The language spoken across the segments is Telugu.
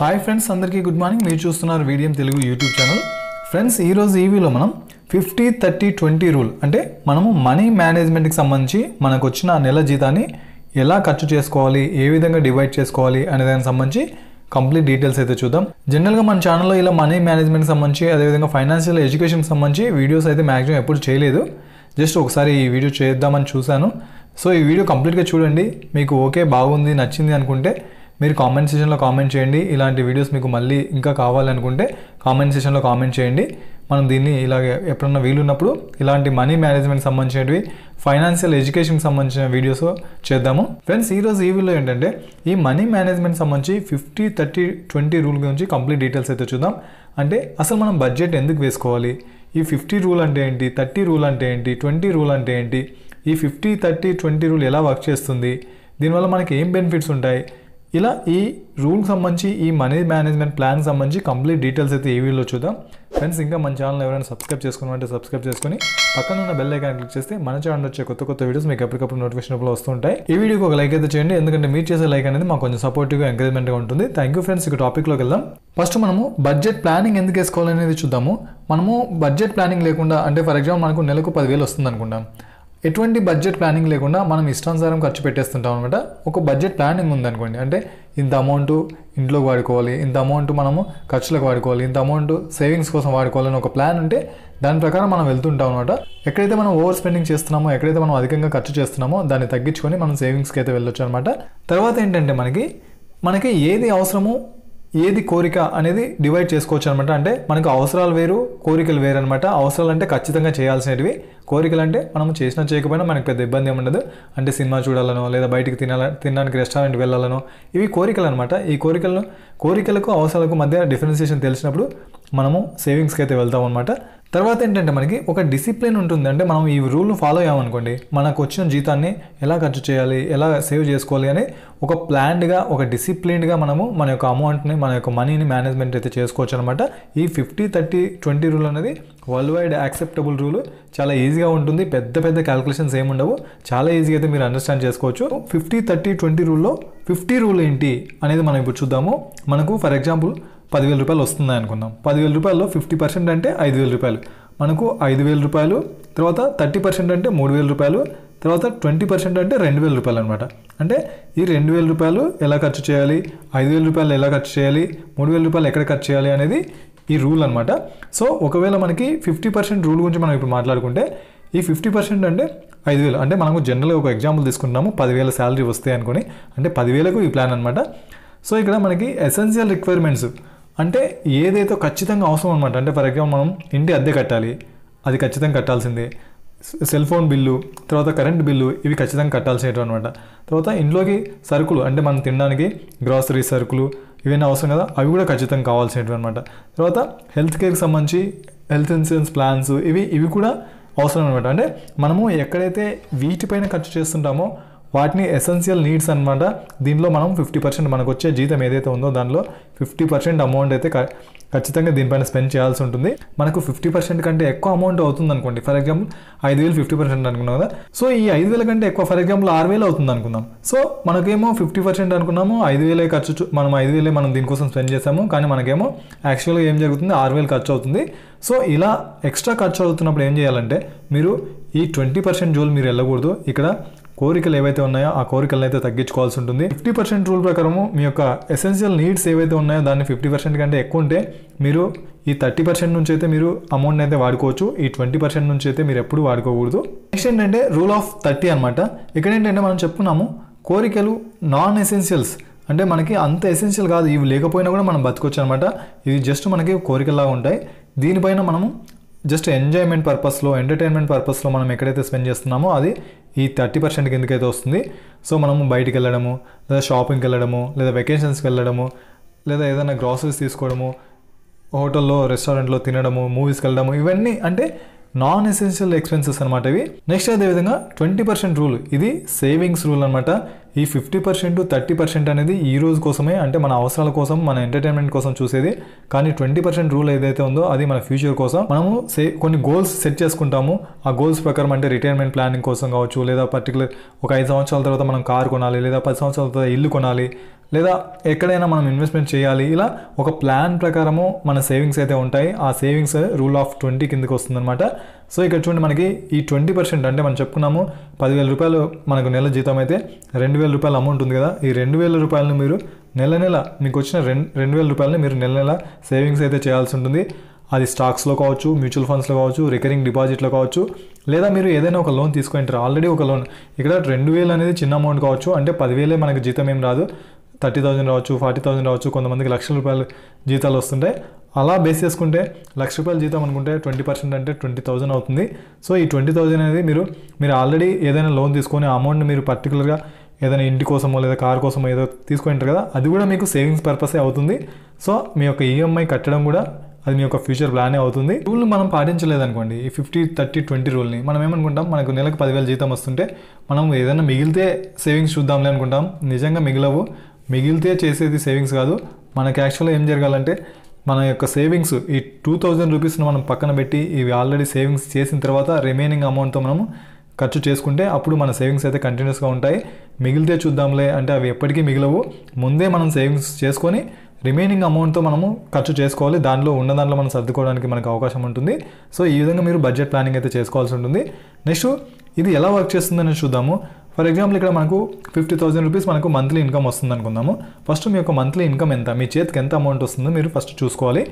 హాయ్ ఫ్రెండ్స్ అందరికీ గుడ్ మార్నింగ్ మీరు చూస్తున్నారు వీడియం తెలుగు యూట్యూబ్ ఛానల్ ఫ్రెండ్స్ ఈరోజు ఈవీలో మనం ఫిఫ్టీ థర్టీ ట్వంటీ రూల్ అంటే మనము మనీ మేనేజ్మెంట్కి సంబంధించి మనకు వచ్చిన నెల జీతాన్ని ఎలా ఖర్చు చేసుకోవాలి ఏ విధంగా డివైడ్ చేసుకోవాలి అనే దానికి సంబంధించి కంప్లీట్ డీటెయిల్స్ అయితే చూద్దాం జనరల్గా మన ఛానల్లో ఇలా మనీ మేనేజ్మెంట్కి సంబంధించి అదేవిధంగా ఫైనాన్షియల్ ఎడ్యుకేషన్కి సంబంధించి వీడియోస్ అయితే మ్యాక్సిమం ఎప్పుడు చేయలేదు జస్ట్ ఒకసారి ఈ వీడియో చేద్దామని చూశాను సో ఈ వీడియో కంప్లీట్గా చూడండి మీకు ఓకే బాగుంది నచ్చింది అనుకుంటే మీరు కామెంట్ సెషన్లో కామెంట్ చేయండి ఇలాంటి వీడియోస్ మీకు మళ్ళీ ఇంకా కావాలనుకుంటే కామెంట్ సెషన్లో కామెంట్ చేయండి మనం దీన్ని ఇలాగే ఎప్పుడన్నా వీలున్నప్పుడు ఇలాంటి మనీ మేనేజ్మెంట్ సంబంధించినవి ఫైనాన్షియల్ ఎడ్యుకేషన్కి సంబంధించిన వీడియోస్ చేద్దాము ఫ్రెండ్స్ ఈరోజు ఈ వీడియో ఏంటంటే ఈ మనీ మేనేజ్మెంట్ సంబంధించి ఫిఫ్టీ థర్టీ ట్వంటీ రూల్ గురించి కంప్లీట్ డీటెయిల్స్ అయితే చూద్దాం అంటే అసలు మనం బడ్జెట్ ఎందుకు వేసుకోవాలి ఈ ఫిఫ్టీ రూల్ అంటే ఏంటి థర్టీ రూల్ అంటే ఏంటి ట్వంటీ రూల్ అంటే ఏంటి ఈ ఫిఫ్టీ థర్టీ ట్వంటీ రూల్ ఎలా వర్క్ చేస్తుంది దీనివల్ల మనకి ఏం బెనిఫిట్స్ ఉంటాయి ఇలా ఈ రూల్కి సంబంధించి ఈ మనీ మేనేజ్మెంట్ ప్లాన్ సంబంధించి కంప్లీట్ డీటెయిల్స్ అయితే ఈ వీడియోలో చూద్దాం ఫ్రెండ్స్ ఇంకా మన ఛానల్ ఎవరైనా సబ్స్క్రైబ్ చేసుకున్నామంటే సబ్స్క్రైబ్ చేసుకుని పక్కన ఉన్న బెల్ ఐకాన్ క్లిక్ చేస్తే మన ఛానల్ వచ్చే కొత్త కొత్త వీడియోస్ మీకు ఎప్పటికప్పుడు నోటిఫికేషన్ వస్తుంటాయి ఈ వీడియోకి ఒక లైక్ అయితే చేయండి ఎందుకంటే మీరు చేసే లైక్ అనేది మాకు కొంచెం సపోర్టివ్గా ఎంకరేజ్మెంట్గా ఉంటుంది థ్యాంక్ యూ ఫ్రెండ్స్ ఇక టాపిక్లోకి వెళ్దాం ఫస్ట్ మనము బడ్జెట్ ప్లానింగ్ ఎందుకు వేసుకోవాలనేది చూద్దాము మనము బడ్జెట్ ప్లానింగ్ లేకుండా అంటే ఫర్ ఎగ్జాంపుల్ మనకు నెలకు పదివేలు వస్తుంది అనుకుంటాం ఎటువంటి బడ్జెట్ ప్లానింగ్ లేకుండా మనం ఇష్టానుసారం ఖర్చు పెట్టేస్తుంటాం అనమాట ఒక బడ్జెట్ ప్లానింగ్ ఉందనుకోండి అంటే ఇంత అమౌంట్ ఇంట్లో వాడుకోవాలి ఇంత అమౌంట్ మనము ఖర్చులకు వాడుకోవాలి ఇంత అమౌంట్ సేవింగ్స్ కోసం వాడుకోవాలని ఒక ప్లాన్ ఉంటే దాని ప్రకారం మనం వెళ్తుంటాం అనమాట ఎక్కడైతే మనం ఓవర్ స్పెండింగ్ చేస్తున్నామో ఎక్కడైతే మనం అధికంగా ఖర్చు చేస్తున్నామో దాన్ని తగ్గించుకొని మనం సేవింగ్స్కి అయితే వెళ్ళొచ్చు అనమాట తర్వాత ఏంటంటే మనకి మనకి ఏది అవసరమో ఏది కోరిక అనేది డివైడ్ చేసుకోవచ్చు అనమాట అంటే మనకు అవసరాలు వేరు కోరికలు వేరు అనమాట అవసరాలు అంటే ఖచ్చితంగా చేయాల్సినవి కోరికలు అంటే మనం చేసినా చేయకపోయినా మనకు పెద్ద ఇబ్బంది ఏముండదు అంటే సినిమా చూడాలనో లేదా బయటికి తినాల తినడానికి రెస్టారెంట్ వెళ్ళాలనో ఇవి కోరికలు అనమాట ఈ కోరికలను కోరికలకు అవసరాలకు మధ్య డిఫరెన్సియేషన్ తెలిసినప్పుడు మనము సేవింగ్స్కి అయితే వెళ్తాం అనమాట తర్వాత ఏంటంటే మనకి ఒక డిసిప్లిన్ ఉంటుంది అంటే మనం ఈ రూల్ను ఫాలో అయ్యామనుకోండి మనకు వచ్చిన జీతాన్ని ఎలా ఖర్చు చేయాలి ఎలా సేవ్ చేసుకోవాలి అని ఒక ప్లాన్డ్గా ఒక డిసిప్లిన్డ్గా మనము మన యొక్క అమౌంట్ని మన యొక్క మనీని మేనేజ్మెంట్ అయితే చేసుకోవచ్చు అనమాట ఈ ఫిఫ్టీ థర్టీ ట్వంటీ రూల్ అనేది వరల్డ్ వైడ్ యాక్సెప్టబుల్ రూల్ చాలా ఈజీగా ఉంటుంది పెద్ద పెద్ద క్యాల్కులేషన్స్ ఉండవు చాలా ఈజీగా అయితే మీరు అండర్స్టాండ్ చేసుకోవచ్చు ఫిఫ్టీ థర్టీ ట్వంటీ రూల్లో ఫిఫ్టీ రూల్ ఏంటి అనేది మనం ఇప్పుడు చూద్దాము మనకు ఫర్ ఎగ్జాంపుల్ పదివేల రూపాయలు వస్తుందని అనుకుందాం పదివేల రూపాయల్లో ఫిఫ్టీ పర్సెంట్ అంటే ఐదు వేల రూపాయలు మనకు ఐదు వేల రూపాయలు తర్వాత థర్టీ పర్సెంట్ అంటే మూడు వేల రూపాయలు తర్వాత ట్వంటీ పర్సెంట్ అంటే రెండు వేల రూపాయలు అనమాట అంటే ఈ రెండు వేల రూపాయలు ఎలా ఖర్చు చేయాలి ఐదు వేల రూపాయలు ఎలా ఖర్చు చేయాలి మూడు వేల రూపాయలు ఎక్కడ ఖర్చు చేయాలి అనేది ఈ రూల్ అనమాట సో ఒకవేళ మనకి ఫిఫ్టీ పర్సెంట్ రూల్ గురించి మనం ఇప్పుడు మాట్లాడుకుంటే ఈ ఫిఫ్టీ పర్సెంట్ అంటే ఐదు వేలు అంటే మనము జనరల్గా ఒక ఎగ్జాంపుల్ తీసుకుంటున్నాము పదివేల శాలరీ వస్తాయి అనుకుని అంటే పదివేలకు ఈ ప్లాన్ అనమాట సో ఇక్కడ మనకి ఎసెన్షియల్ రిక్వైర్మెంట్స్ అంటే ఏదైతే ఖచ్చితంగా అవసరం అనమాట అంటే ఫర్ ఎగ్జాంపుల్ మనం ఇంటి అద్దె కట్టాలి అది ఖచ్చితంగా కట్టాల్సిందే సెల్ ఫోన్ బిల్లు తర్వాత కరెంట్ బిల్లు ఇవి ఖచ్చితంగా కట్టాల్సినవి అనమాట తర్వాత ఇంట్లోకి సరుకులు అంటే మనం తినడానికి గ్రాసరీ సరుకులు ఇవన్నీ అవసరం కదా అవి కూడా ఖచ్చితంగా కావాల్సినవి అనమాట తర్వాత హెల్త్ కేర్కి సంబంధించి హెల్త్ ఇన్సూరెన్స్ ప్లాన్స్ ఇవి ఇవి కూడా అవసరం అనమాట అంటే మనము ఎక్కడైతే వీటిపైన ఖర్చు చేస్తుంటామో వాటిని ఎసెన్షియల్ నీడ్స్ అనమాట దీనిలో మనం ఫిఫ్టీ పర్సెంట్ మనకు వచ్చే జీతం ఏదైతే ఉందో దానిలో ఫిఫ్టీ పర్సెంట్ అమౌంట్ అయితే ఖచ్చితంగా దీనిపైన స్పెండ్ చేయాల్సి ఉంటుంది మనకు ఫిఫ్టీ పర్సెంట్ కంటే ఎక్కువ అమౌంట్ అవుతుంది అనుకోండి ఫర్ ఎగ్జాంపుల్ ఐదు వేలు ఫిఫ్టీ పర్సెంట్ అనుకున్నాం కదా సో ఈ ఐదు వేల కంటే ఎక్కువ ఫర్ ఎగ్జాంపుల్ ఆరు వేలు అవుతుంది అనుకుందాం సో మనకేమో ఫిఫ్టీ పర్సెంట్ అనుకున్నాము ఐదు వేలే ఖర్చు మనం ఐదు వేలే మనం దీనికోసం స్పెండ్ చేసాము కానీ మనకేమో యాక్చువల్గా ఏం జరుగుతుంది ఆరు వేలు ఖర్చు అవుతుంది సో ఇలా ఎక్స్ట్రా ఖర్చు అవుతున్నప్పుడు ఏం చేయాలంటే మీరు ఈ ట్వంటీ పర్సెంట్ జోల్ మీరు వెళ్ళకూడదు ఇక్కడ కోరికలు ఏవైతే ఉన్నాయో ఆ కోరికలను అయితే తగ్గించుకోవాల్సి ఉంటుంది ఫిఫ్టీ పర్సెంట్ రూల్ ప్రకారము మీ యొక్క ఎసెన్షియల్ నీడ్స్ ఏవైతే ఉన్నాయో దాన్ని ఫిఫ్టీ పర్సెంట్ కంటే ఎక్కువ ఉంటే మీరు ఈ థర్టీ పర్సెంట్ నుంచి అయితే మీరు అమౌంట్ని అయితే వాడుకోవచ్చు ఈ ట్వంటీ పర్సెంట్ నుంచి అయితే మీరు ఎప్పుడు వాడుకోకూడదు నెక్స్ట్ ఏంటంటే రూల్ ఆఫ్ థర్టీ అనమాట ఇక్కడ ఏంటంటే మనం చెప్పుకున్నాము కోరికలు నాన్ ఎసెన్షియల్స్ అంటే మనకి అంత ఎసెన్షియల్ కాదు ఇవి లేకపోయినా కూడా మనం బతకొచ్చు అనమాట ఇవి జస్ట్ మనకి కోరికలాగా ఉంటాయి దీనిపైన మనము జస్ట్ ఎంజాయ్మెంట్ పర్పస్లో ఎంటర్టైన్మెంట్ పర్పస్లో మనం ఎక్కడైతే స్పెండ్ చేస్తున్నామో అది ఈ థర్టీ పర్సెంట్ కిందకైతే వస్తుంది సో మనము బయటికి వెళ్ళడము లేదా షాపింగ్కి వెళ్ళడము లేదా వెకేషన్స్కి వెళ్ళడము లేదా ఏదైనా గ్రాసరీస్ తీసుకోవడము హోటల్లో రెస్టారెంట్లో తినడము మూవీస్కి వెళ్ళడము ఇవన్నీ అంటే నాన్ ఎసెన్షియల్ ఎక్స్పెన్సెస్ అనమాట ఇవి నెక్స్ట్ అదేవిధంగా ట్వంటీ పర్సెంట్ రూల్ ఇది సేవింగ్స్ రూల్ అనమాట ఈ ఫిఫ్టీ పర్సెంట్ థర్టీ పర్సెంట్ అనేది ఈ రోజు కోసమే అంటే మన అవసరాల కోసం మన ఎంటర్టైన్మెంట్ కోసం చూసేది కానీ ట్వంటీ పర్సెంట్ రూల్ ఏదైతే ఉందో అది మన ఫ్యూచర్ కోసం మనము సే కొన్ని గోల్స్ సెట్ చేసుకుంటాము ఆ గోల్స్ ప్రకారం అంటే రిటైర్మెంట్ ప్లానింగ్ కోసం కావచ్చు లేదా పర్టికులర్ ఒక ఐదు సంవత్సరాల తర్వాత మనం కార్ కొనాలి లేదా పది సంవత్సరాల తర్వాత ఇల్లు కొనాలి లేదా ఎక్కడైనా మనం ఇన్వెస్ట్మెంట్ చేయాలి ఇలా ఒక ప్లాన్ ప్రకారము మన సేవింగ్స్ అయితే ఉంటాయి ఆ సేవింగ్స్ రూల్ ఆఫ్ ట్వంటీ కిందకి వస్తుందన్నమాట సో ఇక్కడ చూడండి మనకి ఈ ట్వంటీ పర్సెంట్ అంటే మనం చెప్పుకున్నాము పదివేల రూపాయలు మనకు నెల జీతం అయితే రెండు వేల రూపాయల అమౌంట్ ఉంది కదా ఈ రెండు వేల రూపాయలను మీరు నెల నెల మీకు వచ్చిన రెండు రెండు వేల రూపాయలని మీరు నెల నెల సేవింగ్స్ అయితే చేయాల్సి ఉంటుంది అది స్టాక్స్లో కావచ్చు మ్యూచువల్ ఫండ్స్లో కావచ్చు రికరింగ్ డిపాజిట్లో కావచ్చు లేదా మీరు ఏదైనా ఒక లోన్ తీసుకుంటారు ఆల్రెడీ ఒక లోన్ ఇక్కడ రెండు వేలు అనేది చిన్న అమౌంట్ కావచ్చు అంటే పదివేలే మనకు జీతం ఏం రాదు థర్టీ థౌసండ్ రావచ్చు ఫార్టీ థౌజండ్ రావచ్చు కొంతమందికి లక్షల రూపాయలు జీతాలు వస్తుంటాయి అలా బేస్ చేసుకుంటే లక్ష రూపాయల జీతం అనుకుంటే ట్వంటీ పర్సెంట్ అంటే ట్వంటీ థౌజండ్ అవుతుంది సో ఈ ట్వంటీ థౌజండ్ అనేది మీరు మీరు ఆల్రెడీ ఏదైనా లోన్ తీసుకొని అమౌంట్ని మీరు పర్టికులర్గా ఏదైనా ఇంటి కోసమో లేదా కార్ కోసమో ఏదో తీసుకుంటారు కదా అది కూడా మీకు సేవింగ్స్ పర్పసే అవుతుంది సో మీ యొక్క ఈఎంఐ e కట్టడం కూడా అది మీ యొక్క ఫ్యూచర్ ప్లానే అవుతుంది రూల్ని మనం పాటించలేదనుకోండి ఈ ఫిఫ్టీ థర్టీ ట్వంటీ రూల్ని మనం ఏమనుకుంటాం మనకు నెలకు పదివేల జీతం వస్తుంటే మనం ఏదైనా మిగిలితే సేవింగ్స్ చూద్దాంలే అనుకుంటాం నిజంగా మిగిలవు మిగిలితే చేసేది సేవింగ్స్ కాదు మనకి యాక్చువల్గా ఏం జరగాలంటే మన యొక్క సేవింగ్స్ ఈ టూ థౌజండ్ రూపీస్ను మనం పక్కన పెట్టి ఇవి ఆల్రెడీ సేవింగ్స్ చేసిన తర్వాత రిమైనింగ్ అమౌంట్తో మనము ఖర్చు చేసుకుంటే అప్పుడు మన సేవింగ్స్ అయితే కంటిన్యూస్గా ఉంటాయి మిగిలితే చూద్దాంలే అంటే అవి ఎప్పటికీ మిగిలవు ముందే మనం సేవింగ్స్ చేసుకొని రిమైనింగ్ అమౌంట్తో మనము ఖర్చు చేసుకోవాలి దాంట్లో ఉన్న దాంట్లో మనం సర్దుకోవడానికి మనకు అవకాశం ఉంటుంది సో ఈ విధంగా మీరు బడ్జెట్ ప్లానింగ్ అయితే చేసుకోవాల్సి ఉంటుంది నెక్స్ట్ ఇది ఎలా వర్క్ చేస్తుందని చూద్దాము ఫర్ ఎగ్జాంపుల్ ఇక్కడ మనకు ఫిఫ్టీ థౌసండ్ రూపీస్ మనకు మంత్లీ ఇన్కమ్ వస్తుంది అనుకుందాము ఫస్ట్ మీ యొక్క మంత్లీ ఇన్కమ్ ఎంత మీ చేతికి ఎంత అమౌంట్ వస్తుందో మీరు ఫస్ట్ చూసుకోవాలి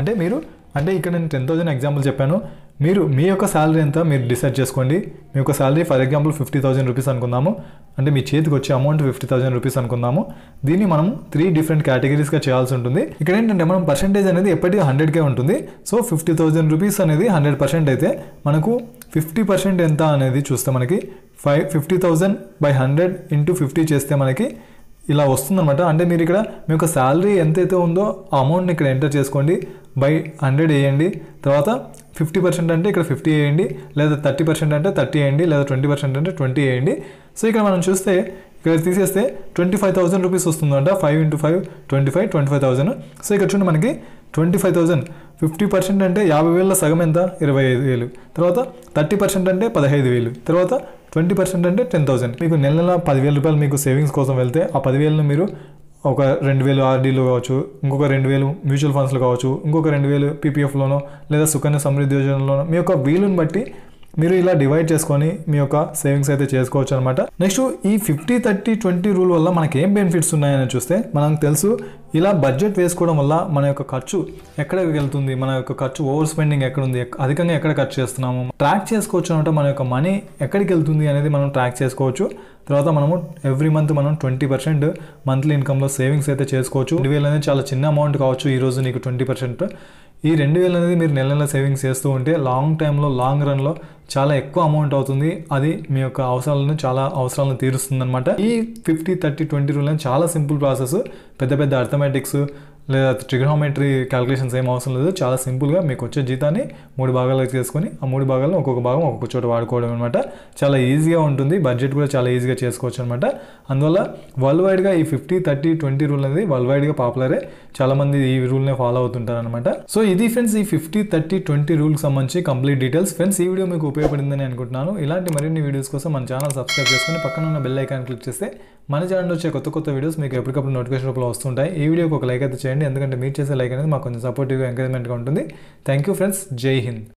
అంటే మీరు అంటే ఇక్కడ నేను టెన్ థౌసండ్ ఎగ్జాంపుల్ చెప్పాను మీరు మీ యొక్క శాలరీ ఎంత మీరు డిసైడ్ చేసుకోండి మీ యొక్క salary for example fifty thousand rupees అనుకుందాము అంటే మీ చేతికి వచ్చే అమౌంట్ ఫిఫ్టీ థౌసండ్ రూపీస్ అనుకుందాము దీన్ని మనం త్రీ డిఫరెంట్ కేటగిరీస్గా చేయాల్సి ఉంటుంది ఇక్కడ ఏంటంటే మనం పర్సెంటేజ్ అనేది ఎప్పటికీ హండ్రెడ్కే ఉంటుంది సో ఫిఫ్టీ థౌసండ్ రూపీస్ అనేది హండ్రెడ్ పర్సెంట్ అయితే మనకు ఫిఫ్టీ పర్సెంట్ ఎంత అనేది చూస్తే మనకి five fifty thousand by hundred into fifty చేస్తే మనకి ఇలా వస్తుందన్నమాట అంటే మీరు ఇక్కడ మీ యొక్క శాలరీ ఎంతైతే ఉందో ఆ అమౌంట్ని ఇక్కడ ఎంటర్ చేసుకోండి బై హండ్రెడ్ వేయండి తర్వాత ఫిఫ్టీ పర్సెంట్ అంటే ఇక్కడ ఫిఫ్టీ వేయండి లేదా థర్టీ పర్సెంట్ అంటే థర్టీ వేయండి లేదా ట్వంటీ పర్సెంట్ అంటే ట్వంటీ వేయండి సో ఇక్కడ మనం చూస్తే ఇక్కడ తీసేస్తే ట్వంటీ ఫైవ్ థౌసండ్ రూపీస్ వస్తుందంట five into five twenty five twenty five thousand so ఇక్కడ చూడండి మనకి twenty five thousand fifty percent అంటే యాభై వేల సగం ఎంత ఇరవై ఐదు వేలు తర్వాత థర్టీ పర్సెంట్ అంటే పదహైదు వేలు తర్వాత ట్వంటీ పర్సెంట్ అంటే టెన్ థౌసండ్ మీకు నెల నెల పదివేల రూపాయలు మీకు సేవింగ్స్ కోసం వెళ్తే ఆ పదివేలను మీరు ఒక రెండు వేలు ఆర్డీలో కావచ్చు ఇంకొక రెండు వేలు మ్యూచువల్ ఫండ్స్లో కావచ్చు ఇంకొక రెండు వేలు పీపీఎఫ్లోనో లేదా సుకన్య సమృద్ధి యోజనలోనో మీ యొక్క వీలుని బట్టి మీరు ఇలా డివైడ్ చేసుకొని మీ యొక్క సేవింగ్స్ అయితే చేసుకోవచ్చు అనమాట నెక్స్ట్ ఈ ఫిఫ్టీ థర్టీ ట్వంటీ రూల్ వల్ల మనకి ఏం బెనిఫిట్స్ ఉన్నాయని చూస్తే మనకు తెలుసు ఇలా బడ్జెట్ వేసుకోవడం వల్ల మన యొక్క ఖర్చు ఎక్కడ వెళ్తుంది మన యొక్క ఖర్చు ఓవర్ స్పెండింగ్ ఎక్కడ ఉంది అధికంగా ఎక్కడ ఖర్చు చేస్తున్నాము ట్రాక్ చేసుకోవచ్చు అనమాట మన యొక్క మనీ ఎక్కడికి వెళ్తుంది అనేది మనం ట్రాక్ చేసుకోవచ్చు తర్వాత మనము ఎవ్రీ మంత్ మనం ట్వంటీ పర్సెంట్ మంత్లీ ఇన్కమ్లో సేవింగ్స్ అయితే చేసుకోవచ్చు రెండు వేలు అనేది చాలా చిన్న అమౌంట్ కావచ్చు ఈరోజు నీకు ట్వంటీ పర్సెంట్ ఈ రెండు వేలు అనేది మీరు నెల నెల సేవింగ్స్ చేస్తూ ఉంటే లాంగ్ టైంలో లాంగ్ రన్లో చాలా ఎక్కువ అమౌంట్ అవుతుంది అది మీ యొక్క అవసరాలను చాలా అవసరాలను తీరుస్తుంది అనమాట ఈ ఫిఫ్టీ థర్టీ ట్వంటీ రూల్ అనేది చాలా సింపుల్ ప్రాసెస్ పెద్ద పెద్ద అర్థమెటిక్స్ లేదా ట్రిగ్నోమెట్రీ క్యాలిక్యులేషన్స్ ఏం అవసరం లేదు చాలా సింపుల్గా మీకు వచ్చే జీతాన్ని మూడు భాగాలు చేసుకొని ఆ మూడు భాగాలను ఒక్కొక్క భాగం ఒక్కొక్క చోట వాడుకోవడం అనమాట చాలా ఈజీగా ఉంటుంది బడ్జెట్ కూడా చాలా ఈజీగా చేసుకోవచ్చు అనమాట అందువల్ల వరల్డ్ వైడ్గా ఈ ఫిఫ్టీ థర్టీ ట్వంటీ రూల్ అనేది వరల్డ్ వైడ్గా పాపులరే చాలామంది ఈ రూల్నే ఫాలో అవుతుంటారు అనమాట సో ఇది ఫ్రెండ్స్ ఈ ఫిఫ్టీ థర్టీ ట్వంటీ రూల్కి సంబంధించి కంప్లీట్ డీటెయిల్స్ ఫ్రెండ్స్ ఈ వీడియో మీకు ఉపయోగపడిందని అనుకుంటున్నాను ఇలాంటి మరిన్ని వీడియోస్ కోసం మన ఛానల్ సబ్స్క్రైబ్ చేసుకుని పక్కన ఉన్న బెల్ ఐకాన్ క్లిక్ చేస్తే మన ఛానల్ వచ్చే కొత్త కొత్త వీడియోస్ మీకు ఎప్పటికప్పుడు నోటిఫికేషన్ రూపంలో వస్తుంటాయి ఈ వీడియోకి ఒక లైక్ అయితే చేయండి చేయండి ఎందుకంటే మీరు చేసే లైక్ అనేది మాకు కొంచెం సపోర్టివ్గా ఎంకరేజ్మెంట్గా ఉంటుంది థ్యాంక్ యూ ఫ్రెండ్స్ జై హింద్